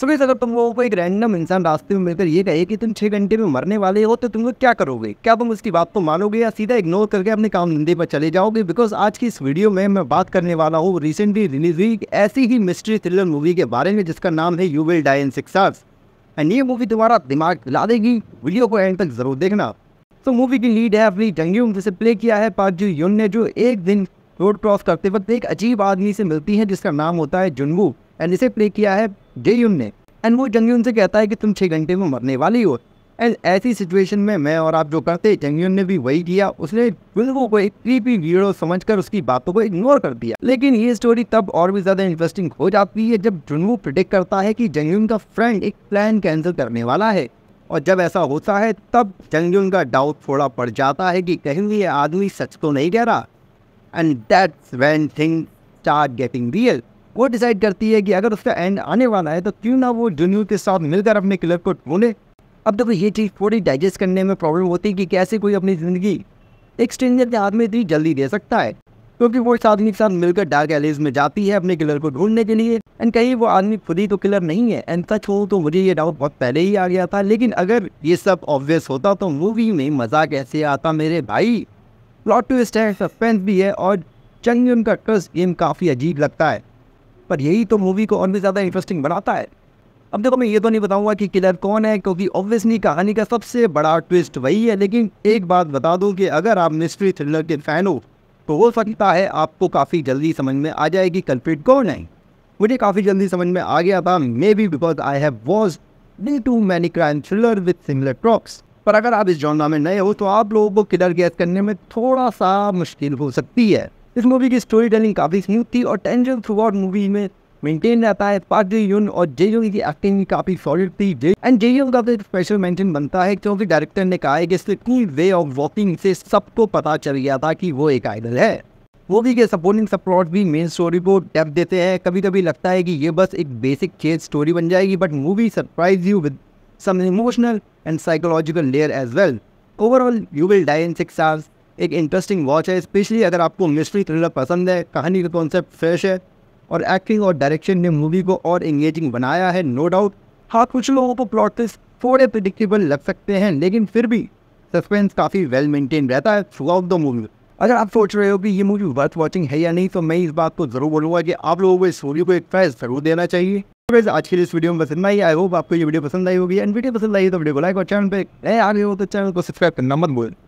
सभी अगर तुम लोगों को एक रैंडम इंसान रास्ते में मिलकर ये कहे कि तुम छः घंटे में मरने वाले हो तो तुम लोग क्या करोगे क्या तुम उसकी बात को मानोगे या सीधा इग्नोर करके अपने काम धंधे पर चले जाओगे बिकॉज आज की इस वीडियो में मैं बात करने वाला हूँ रिसेंटली रिलीज हुई ऐसी ही मिस्ट्री थ्रिलर मूवी के बारे में जिसका नाम है you will die in six and ये मूवी तुम्हारा दिमाग ला देगी वीडियो को एंड तक जरूर देखना तो मूवी की लीड है अपनी जंगयूम जिसे प्ले किया है पार्जू युन ने जो एक दिन रोड क्रॉस करते वक्त एक अजीब आदमी से मिलती है जिसका नाम होता है जुनबू एंड इसे प्ले किया है जेयुन ने एंड वो जंगयून से कहता है कि तुम छः घंटे में मरने वाली हो एंड ऐसी सिचुएशन में मैं और आप जो करते जंगयून ने भी वही किया उसने गुलगो को एक क्रीपी वीडियो समझकर उसकी बातों को इग्नोर कर दिया लेकिन ये स्टोरी तब और भी ज़्यादा इंटरेस्टिंग हो जाती है जब जुनवू प्रिडिक्ट करता है कि जंगयून का फ्रेंड एक प्लान कैंसिल करने वाला है और जब ऐसा होता है तब जंगयून का डाउट थोड़ा पड़ जाता है कि कहीं ये आदमी सच तो नहीं कह रहा and that's one thing start getting real वो डिसाइड करती है कि अगर उसका एंड आने वाला है तो क्यों ना वो जुनू के साथ मिलकर अपने क्लब को ढूंढे अब देखो ये चीज़ थोड़ी डाइजेस्ट करने में प्रॉब्लम होती है कि कैसे कोई अपनी ज़िंदगी एक स्ट्रेंजर के हाथ में इतनी जल्दी दे सकता है क्योंकि वो इस आदमी के साथ मिलकर डार्क एलेज में जाती है अपने किलर को ढूंढने के लिए एंड कहीं वो आदमी खुद ही तो किलर नहीं है एंड सच हो तो मुझे ये डाउट बहुत पहले ही आ गया था लेकिन अगर ये सब ऑब्वियस होता तो मूवी में मज़ा कैसे आता मेरे भाई प्लॉट टू स्टैंड सस्पेंस भी है और चंग उनका कस गेम काफ़ी अजीब लगता है पर यही तो मूवी को और भी ज़्यादा इंटरेस्टिंग बनाता है अब देखो मैं ये तो नहीं बताऊंगा कि किलर कौन है क्योंकि ऑब्वियसली कहानी का सबसे बड़ा ट्विस्ट वही है लेकिन एक बात बता दूं कि अगर आप मिस्ट्री थ्रिलर के फ़ैन हो तो हो सकता है आपको काफ़ी जल्दी समझ में आ जाएगी कल्प्रिट कौन है मुझे काफ़ी जल्दी समझ में आ गया था maybe because I have watched too many crime thriller with similar tropes पर अगर आप इस जॉनरा में नए हो तो आप लोगों को किलर गैस करने में थोड़ा सा मुश्किल हो सकती है इस मूवी की स्टोरी टेलिंग काफ़ी स्मूथ थी और टेंशन थ्रू आउट मूवी में मेंटेन रहता है पार्ट जे यून और जे यून की एक्टिंग भी काफ़ी सॉलिड थी जे एंड जे यून का तो स्पेशल मेंशन बनता है क्योंकि डायरेक्टर ने कहा है कि इसकी वे ऑफ वॉकिंग से सबको पता चल गया था कि वो एक आइडल है मूवी के सपोर्टिंग सपोर्ट भी मेन स्टोरी को डेप देते हैं कभी कभी लगता है कि ये बस एक बेसिक चेज स्टोरी बन जाएगी but movie surprise you with some emotional and psychological layer as well overall you will die in six hours एक इंटरेस्टिंग वॉच है स्पेशली अगर आपको मिस्ट्री थ्रिलर पसंद है कहानी का कॉन्सेप्ट फ्रेश है और एक्टिंग और डायरेक्शन ने मूवी को और इंगेजिंग बनाया है नो डाउट हाँ कुछ लोगों को प्लॉट थोड़े प्रिडिक्टेबल लग सकते हैं लेकिन फिर भी सस्पेंस काफ़ी वेल मेंटेन रहता है थ्रू आउट द मूवी अगर आप सोच रहे हो कि ये मूवी वर्थ वॉचिंग है या नहीं तो मैं इस बात को जरूर बोलूँगा कि आप लोगों को इस स्टोरी को एक फैस जरूर देना चाहिए तो आज के लिए इस वीडियो में पसंद आई आई होप आपको ये वीडियो पसंद आई होगी एंड वीडियो पसंद आई तो वीडियो को लाइक और चैनल पर नए आ रहे हो तो चैनल को सब्सक्राइब करना मत भूलें